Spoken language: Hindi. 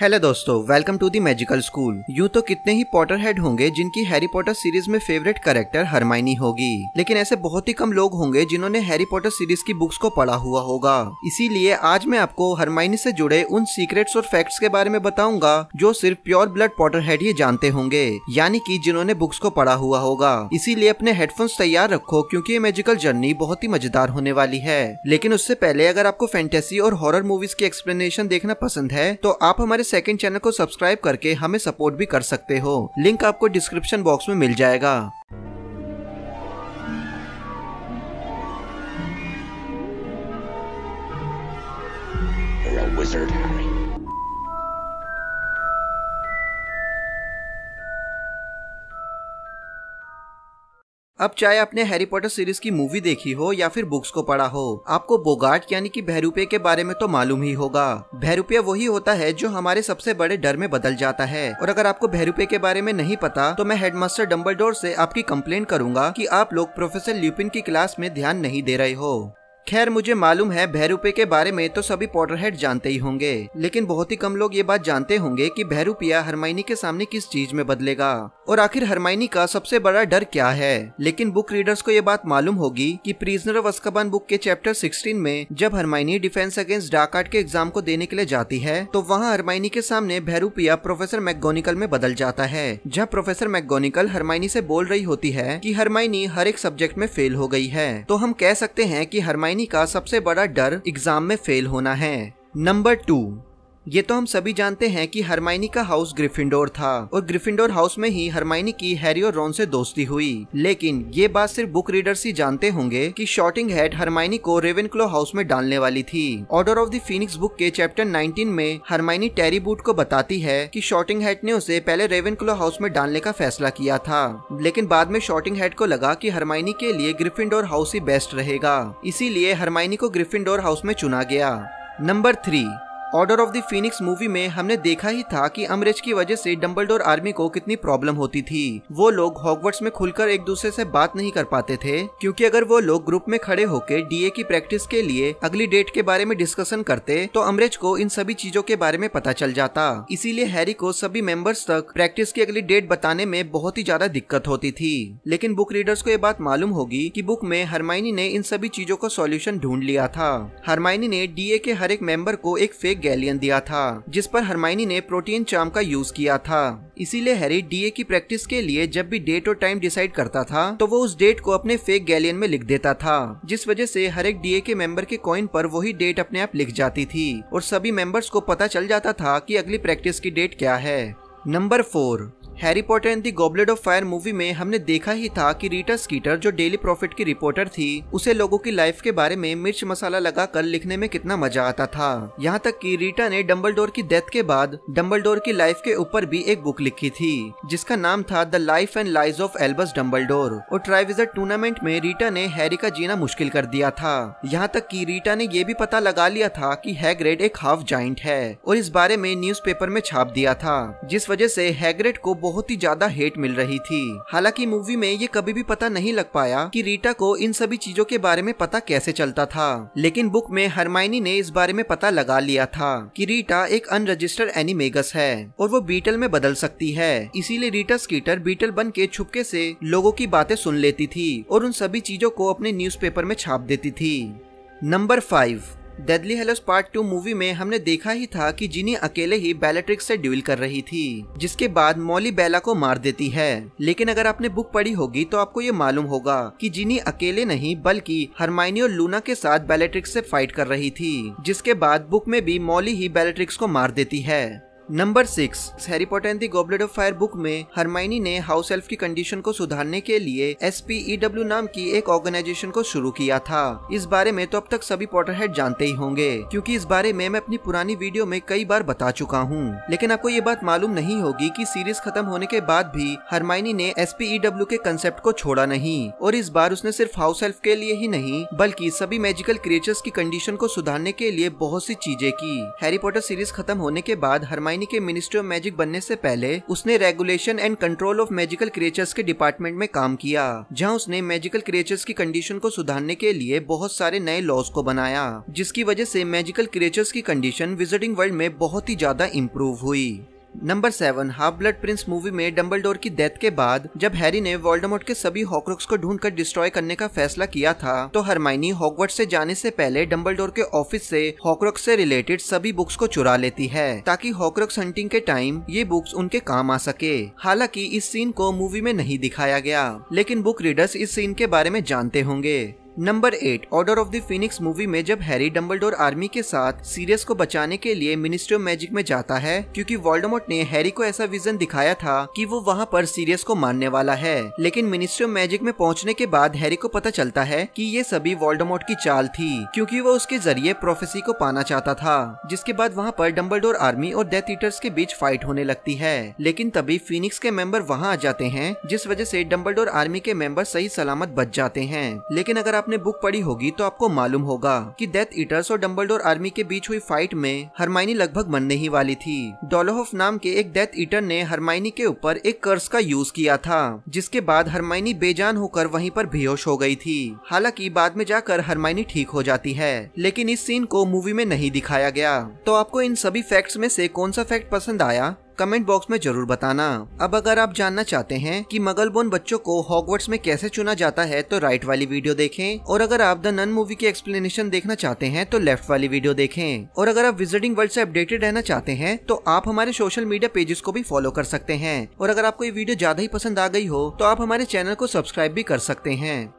हेलो दोस्तों welcome to the magical school यूं तो कितने ही पॉटर हेड होंगे जिनकी हैरी पॉटर सीरीज में फेवरेट कैरेक्टर हरमाइनी होगी लेकिन ऐसे बहुत ही कम लोग होंगे जिन्होंने हैरी पॉटर सीरीज की बुक्स को पढ़ा हुआ होगा इसीलिए आज मैं आपको हरमाइनी से जुड़े उन सीक्रेट्स और फैक्ट्स के बारे में बताऊंगा जो सिर्फ प्योर ब्लड पॉटर हेड ही जानते होंगे यानी की जिन्होंने बुक्स को पढ़ा हुआ होगा इसीलिए अपने हेडफोन्स तैयार रखो क्यूँकी ये मेजिकल जर्नी बहुत ही मजेदार होने वाली है लेकिन उससे पहले अगर आपको फैंटेसी और हॉरर मूवीज की एक्सप्लेनेशन देखना पसंद है तो आप हमारे सेकंड चैनल को सब्सक्राइब करके हमें सपोर्ट भी कर सकते हो लिंक आपको डिस्क्रिप्शन बॉक्स में मिल जाएगा wizard Harry. अब चाहे आपने हैरी पॉटर सीरीज की मूवी देखी हो या फिर बुक्स को पढ़ा हो आपको बोगाट यानी कि भैरूपे के बारे में तो मालूम ही होगा भैरूपिया वही होता है जो हमारे सबसे बड़े डर में बदल जाता है और अगर आपको भैरूपे के बारे में नहीं पता तो मैं हेडमास्टर डम्बल से आपकी कम्प्लेन करूंगा की आप लोग प्रोफेसर ल्यूपिन की क्लास में ध्यान नहीं दे रहे हो खैर मुझे मालूम है भैरूपे के बारे में तो सभी पॉटरहेड जानते ही होंगे लेकिन बहुत ही कम लोग ये बात जानते होंगे कि भैरूपिया हरमाइनी के सामने किस चीज में बदलेगा और आखिर हरमाइनी का सबसे बड़ा डर क्या है लेकिन बुक रीडर्स को ये बात मालूम होगी कि प्रिजनर ऑफ अस्कबान बुक के चैप्टर 16 में जब हरमाइनी डिफेंस अगेंस्ट आर्ट के एग्जाम को देने के लिए जाती है तो वहाँ हरमाइनी के सामने भैरूपिया प्रोफेसर मैगोनिकल में बदल जाता है जहाँ प्रोफेसर मैगोनिकल हरमाइनी से बोल रही होती है की हरमाइनी हर एक सब्जेक्ट में फेल हो गई है तो हम कह सकते हैं की हरमाइनी सैनी का सबसे बड़ा डर एग्जाम में फेल होना है नंबर टू ये तो हम सभी जानते हैं कि हरमाइनी का हाउस ग्रिफिंडोर था और ग्रिफिंडोर हाउस में ही हरमाइनी की हैरी और रॉन से दोस्ती हुई लेकिन ये बात सिर्फ बुक रीडर्स ही जानते होंगे कि शॉटिंग हेड हरमाइनी को रेवन क्लो हाउस में डालने वाली थी Order of the Phoenix book के चैप्टर 19 में हरमाइनी टेरी बूट को बताती है की शॉटिंग हेड ने उसे पहले रेवन क्लो हाउस में डालने का फैसला किया था लेकिन बाद में शॉटिंग हेड को लगा की हरमाइनी के लिए ग्रिफिनडोर हाउस ही बेस्ट रहेगा इसीलिए हरमाइनी को ग्रिफिनडोर हाउस में चुना गया number three Order of the Phoenix movie में हमने देखा ही था कि अमरेज की वजह से डम्बलडोर आर्मी को कितनी प्रॉब्लम होती थी वो लोग हॉकवर्ट्स में खुलकर एक दूसरे से बात नहीं कर पाते थे क्योंकि अगर वो लोग ग्रुप में खड़े होकर डीए की प्रैक्टिस के लिए अगली डेट के बारे में डिस्कशन करते तो अमरेज को इन सभी चीजों के बारे में पता चल जाता इसीलिए हैरी को सभी मेंबर्स तक प्रैक्टिस की अगली डेट बताने में बहुत ही ज्यादा दिक्कत होती थी लेकिन बुक रीडर्स को ये बात मालूम होगी की बुक में हरमाइनी ने इन सभी चीजों का सोल्यूशन ढूंढ लिया था हरमाइनी ने डीए के हर एक मेंबर को एक फेक एक गैलियन दिया था जिस पर हरमाइनी ने प्रोटीन चाम का यूज किया था इसीलिए हैरी डीए की प्रैक्टिस के लिए जब भी डेट और टाइम डिसाइड करता था तो वो उस डेट को अपने फेक गैलियन में लिख देता था जिस वजह से हर एक डीए के मेंबर के कॉइन पर वही डेट अपने आप लिख जाती थी और सभी मेंबर्स को पता चल जाता था कि अगली प्रैक्टिस की डेट क्या है number four Harry Potter and the Goblet of Fire movie में हमने देखा ही था कि रीटा स्कीटर जो डेली प्रॉफिट की रिपोर्टर थी उसे लोगों की लाइफ के बारे में मिर्च मसाला लगाकर लिखने में कितना मजा आता था यहाँ तक कि रीटा ने डम्बल की डेथ के बाद डम्बल की लाइफ के ऊपर भी एक बुक लिखी थी जिसका नाम था the life and lies of Albus Dumbledore और ट्राइविजर टूर्नामेंट में रीटा ने हैरी का जीना मुश्किल कर दिया था यहाँ तक की रीटा ने यह भी पता लगा लिया था की हैग्रेड एक हाफ जॉइंट है और इस बारे में न्यूज में छाप दिया था जिस वजह ऐसी हैग्रेड को बहुत ही ज्यादा हेट मिल रही थी हालांकि मूवी में ये कभी भी पता नहीं लग पाया कि रीटा को इन सभी चीजों के बारे में पता कैसे चलता था लेकिन बुक में हरमाइनी ने इस बारे में पता लगा लिया था कि रीटा एक अनरजिस्टर्ड एनिमेगस है और वो बीटल में बदल सकती है इसीलिए रीटा स्कीटर बीटल बन के छुपके से लोगों की बातें सुन लेती थी और उन सभी चीजों को अपने न्यूज़पेपर में छाप देती थी number five Deathly Hallows part two movie में हमने देखा ही था कि जिनी अकेले ही बैलेट्रिक से ड्यूल कर रही थी जिसके बाद मौली बेला को मार देती है लेकिन अगर आपने बुक पढ़ी होगी तो आपको ये मालूम होगा कि जिनी अकेले नहीं बल्कि हरमाइनी और लूना के साथ बैलेट्रिक्स से फाइट कर रही थी जिसके बाद बुक में भी मौली ही बैलेट्रिक्स को मार देती है number six Harry Potter and the Goblet of Fire book में हरमाइनी ने हाउस एल्फ की कंडीशन को सुधारने के लिए एस e नाम की एक ऑर्गेनाइजेशन को शुरू किया था इस बारे में तो अब तक सभी हेड जानते ही होंगे क्योंकि इस बारे में मैं अपनी पुरानी वीडियो में कई बार बता चुका हूँ लेकिन आपको ये बात मालूम नहीं होगी की सीरीज खत्म होने के बाद भी हरमाइनी ने एस e के कंसेप्ट को छोड़ा नहीं और इस बार उसने सिर्फ हाउस एल्फ के लिए ही नहीं बल्कि सभी मेजिकल क्रिएचर्स की कंडीशन को सुधारने के लिए बहुत सी चीजें की हैरी पॉटर सीरीज खत्म होने के बाद हरमाइनी यानी के मिनिस्ट्री ऑफ मैजिक बनने से पहले उसने regulation and control of magical creatures के डिपार्टमेंट में काम किया जहां उसने मैजिकल क्रिएचर्स की कंडीशन को सुधारने के लिए बहुत सारे नए लॉज को बनाया जिसकी वजह से मैजिकल क्रिएचर्स की कंडीशन विजिटिंग वर्ल्ड में बहुत ही ज्यादा इम्प्रूव हुई number seven Half Blood Prince movie में डम्बल की डेथ के बाद जब हैरी ने वोल्डेमॉर्ट के सभी हॉक्रॉक्स को ढूंढकर डिस्ट्रॉय करने का फैसला किया था तो हरमाइनी हॉकवर्ड से जाने से पहले डम्बल के ऑफिस से हॉकरोक्स से रिलेटेड सभी बुक्स को चुरा लेती है ताकि हॉकरोक्स हंटिंग के टाइम ये बुक्स उनके काम आ सके हालांकि इस सीन को मूवी में नहीं दिखाया गया लेकिन बुक रीडर्स इस सीन के बारे में जानते होंगे number eight Order of the Phoenix movie में जब हैरी डम्बलडोर आर्मी के साथ सीरियस को बचाने के लिए मिनिस्ट्री ऑफ मैजिक में जाता है क्योंकि वॉल्डमोट ने हैरी को ऐसा विजन दिखाया था कि वो वहाँ पर सीरियस को मारने वाला है लेकिन मिनिस्ट्री ऑफ मैजिक में पहुँचने के बाद हैरी को पता चलता है की ये सभी वॉल्डमोट की चाल थी क्यूँकी वो उसके जरिए प्रोफेसी को पाना चाहता था जिसके बाद वहाँ पर डम्बल आर्मी और डेथ ईटर्स के बीच फाइट होने लगती है लेकिन तभी फिनिक्स के मेंबर वहाँ आ जाते हैं जिस वजह से डम्बल आर्मी के मेंबर सही सलामत बच जाते हैं लेकिन अगर आप आपने बुक पढ़ी होगी तो आपको मालूम होगा कि डेथ ईटर्स और डम्बलडोर आर्मी के बीच हुई फाइट में हरमाइनी लगभग मरने ही वाली थी डोलोहफ नाम के एक डेथ ईटर ने हरमाइनी के ऊपर एक कर्स का यूज किया था जिसके बाद हरमाइनी बेजान होकर वहीं पर बेहोश हो गई थी हालांकि बाद में जाकर हरमाइनी ठीक हो जाती है लेकिन इस सीन को मूवी में नहीं दिखाया गया तो आपको इन सभी फैक्ट्स में से कौन सा फैक्ट पसंद आया कमेंट बॉक्स में जरूर बताना अब अगर आप जानना चाहते हैं कि बोन बच्चों को हॉगवर्ट्स में कैसे चुना जाता है तो राइट वाली वीडियो देखें और अगर आप द नन मूवी की एक्सप्लेनेशन देखना चाहते हैं तो लेफ्ट वाली वीडियो देखें और अगर आप विजिटिंग वर्ल्ड से अपडेटेड रहना चाहते हैं तो आप हमारे सोशल मीडिया पेजेस को भी फॉलो कर सकते हैं और अगर आपको ये वीडियो ज्यादा ही पसंद आ गई हो तो आप हमारे चैनल को सब्सक्राइब भी कर सकते हैं